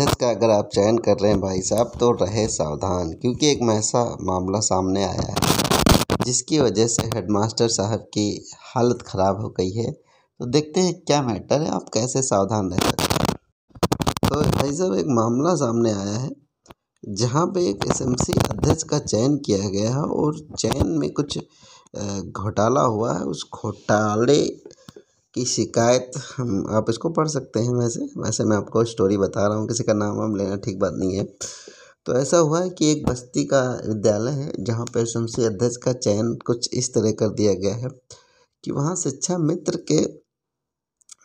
method का अगर आप चयन कर रहे हैं भाई साहब तो रहे सावधान क्योंकि एक ऐसा मामला सामने आया है जिसकी वजह से हेडमास्टर साहब की हालत ख़राब हो गई है तो देखते हैं क्या मैटर है आप कैसे सावधान रह सकते हैं तो भाई साहब एक मामला सामने आया है जहाँ पे एक सी अध्यक्ष का चयन किया गया है और चयन में कुछ घोटाला हुआ है उस घोटाले की शिकायत हम आप इसको पढ़ सकते हैं वैसे वैसे मैं आपको स्टोरी बता रहा हूँ किसी का नाम वाम लेना ठीक बात नहीं है तो ऐसा हुआ है कि एक बस्ती का विद्यालय है जहाँ पर शमसी अध्यक्ष का चयन कुछ इस तरह कर दिया गया है कि वहाँ शिक्षा मित्र के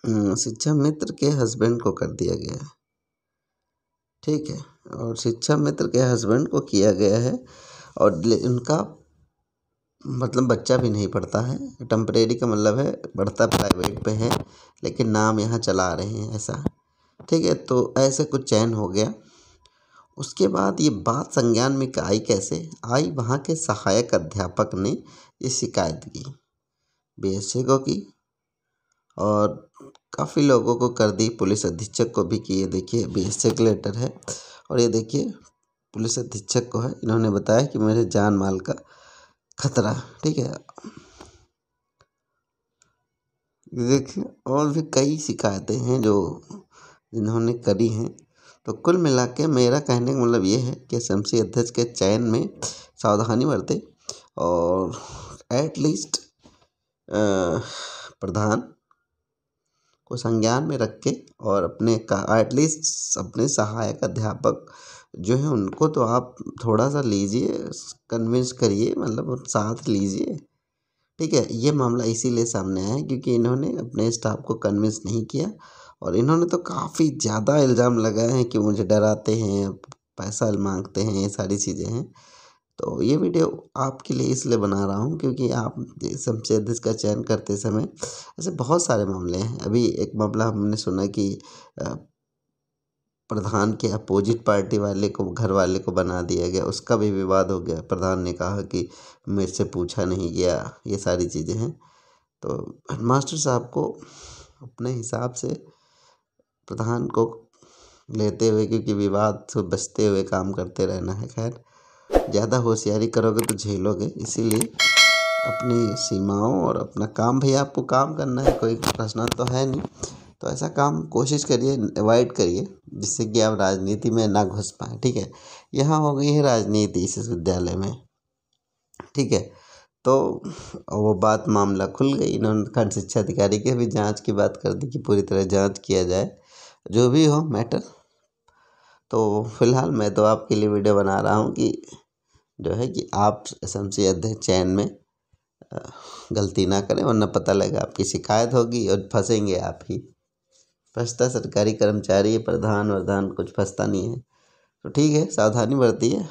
हम्म, शिक्षा मित्र के हस्बैंड को कर दिया गया है ठीक है और शिक्षा मित्र के हस्बैंड को किया गया है और उनका मतलब बच्चा भी नहीं पढ़ता है टम्परेरी का मतलब है पढ़ता प्राइवेट पे है लेकिन नाम यहाँ चला रहे हैं ऐसा ठीक है तो ऐसे कुछ चयन हो गया उसके बाद ये बात संज्ञान में आई कैसे आई वहाँ के सहायक अध्यापक ने ये शिकायत की बी को की और काफ़ी लोगों को कर दी पुलिस अधीक्षक को भी कि ये देखिए बी के लेटर है और ये देखिए पुलिस अधीक्षक को है इन्होंने बताया कि मेरे जान माल का खतरा ठीक है देखिए और भी कई शिकायतें हैं जो इन्होंने करी हैं तो कुल मिला के मेरा कहने का मतलब ये है कि एस अध्यक्ष के चयन में सावधानी बरते और एटलीस्ट प्रधान को संज्ञान में रख के और अपने का एटलीस्ट अपने सहायक अध्यापक जो है उनको तो आप थोड़ा सा लीजिए कन्विंस करिए मतलब साथ लीजिए ठीक है ये मामला इसीलिए सामने आया है क्योंकि इन्होंने अपने स्टाफ को कन्विंस नहीं किया और इन्होंने तो काफ़ी ज़्यादा इल्ज़ाम लगाए हैं कि मुझे डराते हैं पैसा मांगते हैं ये सारी चीज़ें हैं तो ये वीडियो आपके लिए इसलिए बना रहा हूँ क्योंकि आप अध्यक्ष का चयन करते समय ऐसे बहुत सारे मामले हैं अभी एक मामला हमने सुना कि प्रधान के अपोजिट पार्टी वाले को घर वाले को बना दिया गया उसका भी विवाद हो गया प्रधान ने कहा कि मेरे से पूछा नहीं गया ये सारी चीज़ें हैं तो हेडमास्टर साहब को अपने हिसाब से प्रधान को लेते हुए क्योंकि विवाद से बचते हुए काम करते रहना है खैर ज़्यादा होशियारी करोगे तो झेलोगे इसीलिए अपनी सीमाओं और अपना काम भी आपको काम करना है कोई प्रश्न तो है नहीं तो ऐसा काम कोशिश करिए अवॉइड करिए जिससे कि आप राजनीति में ना घुस पाएँ ठीक है यहाँ हो गई है राजनीति इस विद्यालय में ठीक है तो वो बात मामला खुल गई इन्होंने खंड शिक्षा अधिकारी के भी जांच की बात कर दी कि पूरी तरह जांच किया जाए जो भी हो मैटर तो फिलहाल मैं तो आपके लिए वीडियो बना रहा हूँ कि जो है कि आप एस एम सी अध्यक्ष चयन में गलती ना करें वरना पता लगेगा आपकी शिकायत होगी और फंसेंगे आप ही फंसता सरकारी कर्मचारी प्रधान वरधान कुछ फंसता नहीं है तो ठीक है सावधानी बरती है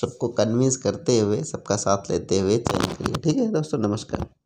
सबको कन्विंस करते हुए सबका साथ लेते हुए चलना चाहिए ठीक है दोस्तों नमस्कार